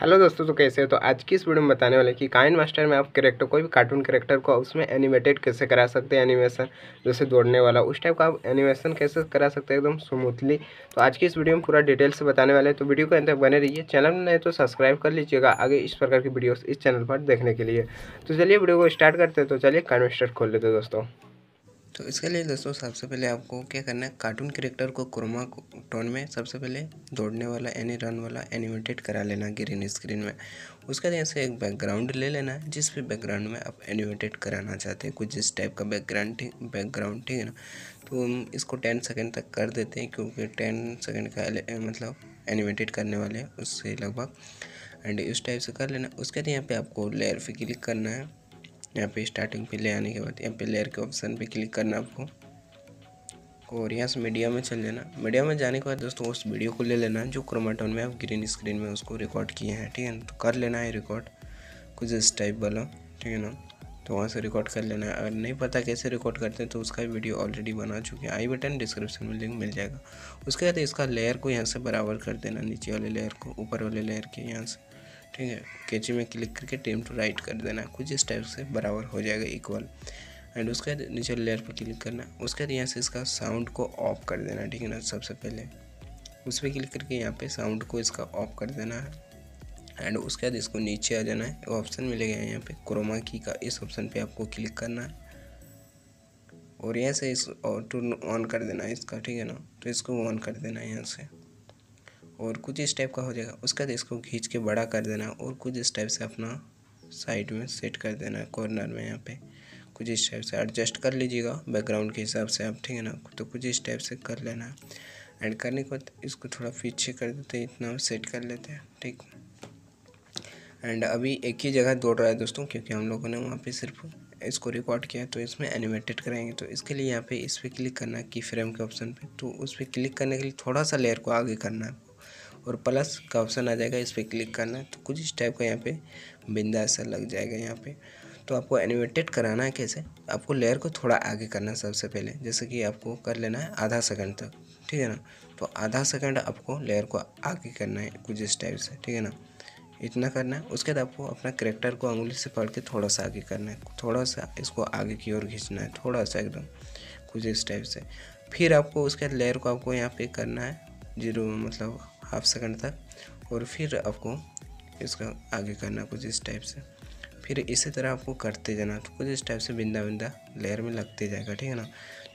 hello दोस्तों तो कैसे हो तो आज की इस वीडियो में बताने वाले कि काइन मास्टर में आप करेक्टर कोई भी कार्टून करेक्टर को उसमें एनिमेटेड कैसे करा सकते हैं एनिमेशन जैसे दौड़ने वाला उस टाइप का आप एनिमेशन कैसे करा सकते हैं एकदम स्मूथली तो आज की इस वीडियो में पूरा डिटेल से बताने वाले हैं तो वीडियो को अंत तक बने रहिए चैनल में नहीं तो सब्सक्राइब कर लीजिएगा आगे इस प्रकार की वीडियोज़ इस चैनल पर देखने के लिए तो चलिए वीडियो को स्टार्ट करते हैं तो चलिए काइन मास्टर खोल लेते दोस्तों तो इसके लिए दोस्तों सबसे पहले आपको क्या करना है कार्टून करेक्टर को क्रोमा टोन में सबसे पहले दौड़ने वाला यानी रन वाला एनिमेटेड करा लेना ग्रीन स्क्रीन में उसके बाद यहाँ से एक बैकग्राउंड ले लेना है जिस भी बैकग्राउंड में आप एनिमेटेड कराना चाहते हैं कुछ जिस टाइप का बैकग्राउंड ठीक बैकग्राउंड ठीक है ना तो हम इसको टेन सेकेंड तक कर देते हैं क्योंकि टेन सेकेंड का मतलब एनिमेटेड करने वाले हैं उससे लगभग एंड उस टाइप से कर लेना उसके बाद यहाँ पर आपको लेयर पे क्लिक करना है यहाँ पे स्टार्टिंग पे ले आने के बाद यहाँ पे लेयर के ऑप्शन पे क्लिक करना आपको और यहाँ से मीडिया में चल लेना मीडिया में जाने के बाद दोस्तों उस वीडियो को ले लेना जो क्रोमाटोन में आप ग्रीन स्क्रीन में उसको रिकॉर्ड किए हैं ठीक है तो कर लेना है रिकॉर्ड कुछ इस टाइप वाला ठीक है ना तो वहाँ से रिकॉर्ड कर लेना है अगर नहीं पता कैसे रिकॉर्ड करते हैं तो उसका वीडियो ऑलरेडी बना चुके हैं आई बटन डिस्क्रिप्शन में लिंक मिल जाएगा उसके बाद इसका लेयर को यहाँ से बराबर कर देना नीचे वाले लेयर को ऊपर वाले लेयर के यहाँ से ठीक है कैची में क्लिक करके टेम टू राइट कर देना कुछ इस टाइप से बराबर हो जाएगा इक्वल एंड उसके बाद नीचे लेयर पर क्लिक करना उसके बाद यहाँ से इसका साउंड को ऑफ कर देना ठीक है ना सबसे पहले उस पर क्लिक करके यहाँ पे साउंड को इसका ऑफ कर देना है एंड उसके बाद इसको नीचे आ जाना है ऑप्शन मिलेगा यहाँ पे क्रोमा की का इस ऑप्शन पे आपको क्लिक करना है और यहाँ से इस ऑटो ऑन कर देना है इसका ठीक है ना तो इसको ऑन कर देना है यहाँ से और कुछ इस टाइप का हो जाएगा उसके बाद इसको खींच के बड़ा कर देना और कुछ इस टाइप से अपना साइड में सेट कर देना कॉर्नर में यहाँ पे कुछ इस टाइप से एडजस्ट कर लीजिएगा बैकग्राउंड के हिसाब से आप ठीक है ना तो कुछ इस टाइप से कर लेना है एंड करने के बाद इसको थोड़ा पीछे कर देते हैं इतना सेट कर लेते हैं ठीक एंड अभी एक ही जगह दौड़ रहा है दोस्तों क्योंकि हम लोगों ने वहाँ पे सिर्फ इसको रिकॉर्ड किया तो इसमें एनिमेटेड कराएंगे तो इसके लिए यहाँ पे इस पर क्लिक करना है की फ्रेम के ऑप्शन पे तो उस पर क्लिक करने के लिए थोड़ा सा लेयर को आगे करना है और प्लस का ऑप्शन आ जाएगा इस पर क्लिक करना है तो कुछ इस टाइप का यहाँ पे बिंदा ऐसा लग जाएगा यहाँ पे तो आपको एनिमेटेड कराना है कैसे आपको लेयर को थोड़ा आगे करना है सबसे पहले जैसे कि आपको कर लेना है आधा सेकंड तक ठीक है ना तो आधा सेकंड आपको लेयर को आगे करना है कुछ इस टाइप से ठीक है ना इतना करना है उसके बाद आपको अपना करेक्टर को अंगुली से पढ़ के थोड़ा सा आगे करना है थोड़ा सा इसको आगे की ओर खींचना है थोड़ा सा एकदम कुछ इस टाइप से फिर आपको उसके बाद लेयर को आपको यहाँ पे करना है जीरो मतलब हाफ सेकंड तक और फिर आपको इसका आगे करना कुछ इस टाइप से फिर इसी तरह आपको करते जाना तो कुछ इस टाइप से बिंदा बिंदा लेयर में लगते जाएगा ठीक है ना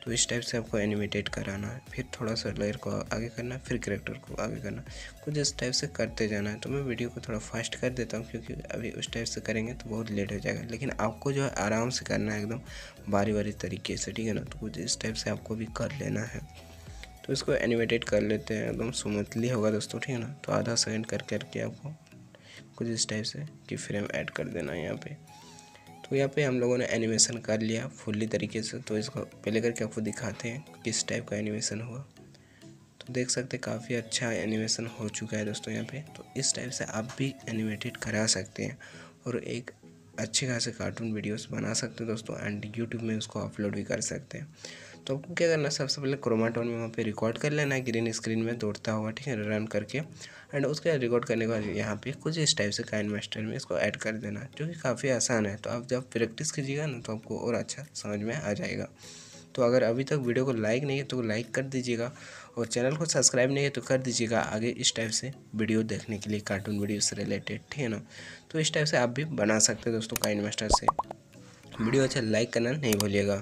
तो इस टाइप से आपको एनिमेटेड कराना है फिर थोड़ा सा लेयर को आगे करना फिर करेक्टर को आगे करना कुछ इस टाइप से करते जाना है तो मैं वीडियो को थोड़ा फास्ट कर देता हूँ क्योंकि अभी उस टाइप से करेंगे तो बहुत लेट हो जाएगा लेकिन आपको जो है आराम से करना है एकदम बारी बारी तरीके से ठीक है ना तो कुछ इस टाइप से आपको भी कर लेना है तो इसको एनिमेटेड कर लेते हैं एकदम स्मूथली होगा दोस्तों ठीक है ना तो आधा सेकेंड कर करके आपको कुछ इस टाइप से कि फ्रेम ऐड कर देना है यहाँ पे तो यहाँ पे हम लोगों ने एनिमेशन कर लिया फुल्ली तरीके से तो इसको पहले करके आपको दिखाते हैं किस टाइप का एनिमेशन हुआ तो देख सकते काफ़ी अच्छा एनिमेशन हो चुका है दोस्तों यहाँ पर तो इस टाइप से आप भी एनिमेटेड करा सकते हैं और एक अच्छे खासे कार्टून वीडियोस बना सकते हैं दोस्तों एंड यूट्यूब में उसको अपलोड भी कर सकते हैं तो आपको क्या करना है सबसे पहले क्रोमाटोन में वहाँ पे रिकॉर्ड कर लेना है ग्रीन स्क्रीन में दौड़ता हुआ ठीक है रन करके एंड उसके रिकॉर्ड करने के बाद यहाँ पे कुछ इस टाइप से काइन मास्टर में इसको ऐड कर देना जो कि काफ़ी आसान है तो आप जब प्रैक्टिस कीजिएगा ना तो आपको और अच्छा समझ में आ जाएगा तो अगर अभी तक वीडियो को लाइक नहीं है तो लाइक कर दीजिएगा और चैनल को सब्सक्राइब नहीं है तो कर दीजिएगा आगे इस टाइप से वीडियो देखने के लिए कार्टून वीडियो से रिलेटेड ठीक है ना तो इस टाइप से आप भी बना सकते हैं दोस्तों काइन मास्टर से वीडियो अच्छा लाइक करना नहीं भूलिएगा